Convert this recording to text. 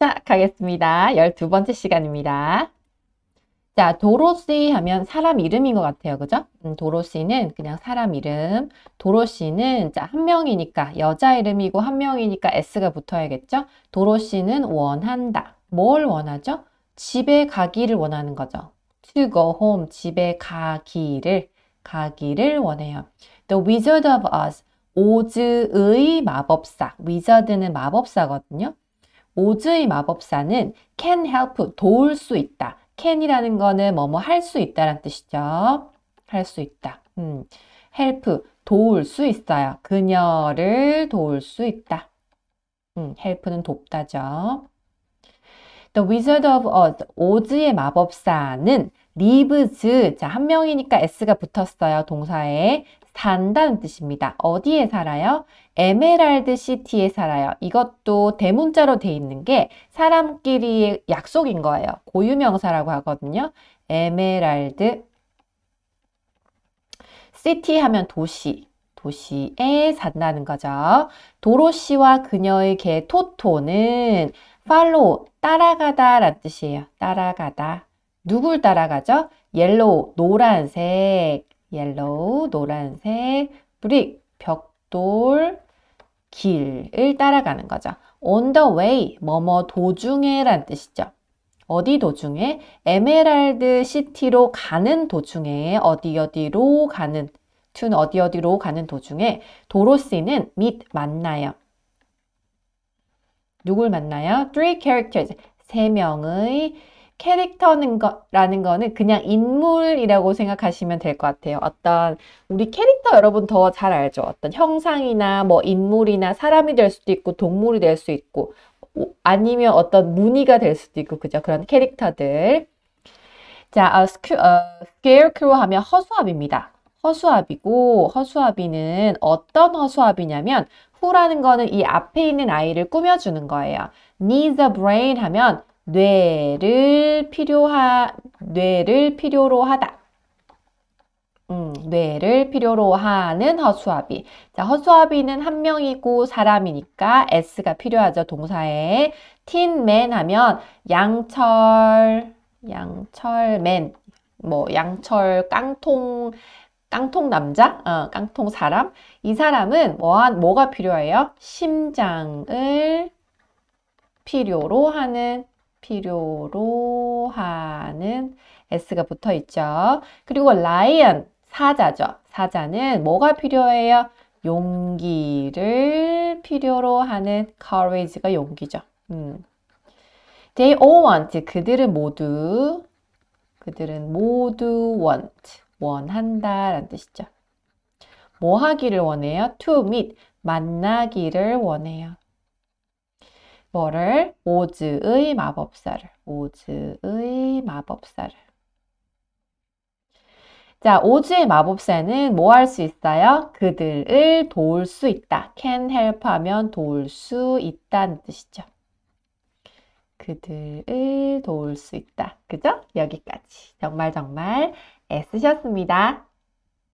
시작하겠습니다. 12번째 시간입니다. 자, 도로시 하면 사람 이름인 것 같아요. 그죠? 음, 도로시는 그냥 사람 이름. 도로시는 자, 한 명이니까 여자 이름이고 한 명이니까 S가 붙어야겠죠? 도로시는 원한다. 뭘 원하죠? 집에 가기를 원하는 거죠. To go home. 집에 가기를, 가기를 원해요. The Wizard of Oz. 오즈의 마법사. 위저드는 마법사거든요. 오즈의 마법사는 can help, 도울 수 있다. can이라는 거는 뭐뭐 할 수 있다란 뜻이죠. 할 수 있다. 음, help, 도울 수 있어요. 그녀를 도울 수 있다. 음, help는 돕다죠. The Wizard of Oz, 오즈의 마법사는 lives, 자, 한 명이니까 s가 붙었어요, 동사에. 산다는 뜻입니다. 어디에 살아요? 에메랄드 시티에 살아요. 이것도 대문자로 돼 있는 게 사람끼리의 약속인 거예요. 고유명사라고 하거든요. 에메랄드 시티 하면 도시. 도시에 산다는 거죠. 도로시와 그녀의 개 토토는 팔로우, 따라가다 라는 뜻이에요. 따라가다. 누굴 따라가죠? 옐로우, 노란색. 옐로우, 노란색, 브릭, 벽돌, 길을 따라가는 거죠. on the way, 뭐뭐 도중에 란 뜻이죠. 어디 도중에? 에메랄드 시티로 가는 도중에 어디 어디로 가는 튠 어디 어디로 가는 도중에 도로시는 m 만나요. 누굴 만나요? three characters 세 명의 캐릭터는 거, 라는 거는 그냥 인물이라고 생각하시면 될 것 같아요. 어떤 우리 캐릭터 여러분 더 잘 알죠. 어떤 형상이나 뭐 인물이나 사람이 될 수도 있고 동물이 될 수 있고 아니면 어떤 무늬가 될 수도 있고 그죠. 그런 캐릭터들. 자, 어, 스큐, 어, scarecrow 하면 허수아비입니다. 허수아비고 허수아비는 어떤 허수아비냐면 후라는 거는 이 앞에 있는 아이를 꾸며주는 거예요. needs a brain 하면 뇌를 필요하 뇌를 필요로 하다. 음, 뇌를 필요로 하는 허수아비. 자, 허수아비는 한 명이고 사람이니까 s가 필요하죠. 동사에 틴맨 하면 양철 양철맨 뭐 양철 깡통 깡통 남자, 어, 깡통 사람. 이 사람은 뭐 뭐가 필요해요? 심장을 필요로 하는 필요로 하는 s가 붙어 있죠. 그리고 lion, 사자죠. 사자는 뭐가 필요해요? 용기를 필요로 하는 courage가 용기죠. 음. They all want, 그들은 모두, 그들은 모두 want, 원한다 라는 뜻이죠. 뭐 하기를 원해요? to meet, 만나기를 원해요. 뭐를? 오즈의 마법사를. 오즈의 마법사를. 자, 오즈의 마법사는 뭐 할 수 있어요? 그들을 도울 수 있다. can help 하면 도울 수 있다는 뜻이죠. 그들을 도울 수 있다. 그죠? 여기까지. 정말 정말 애쓰셨습니다.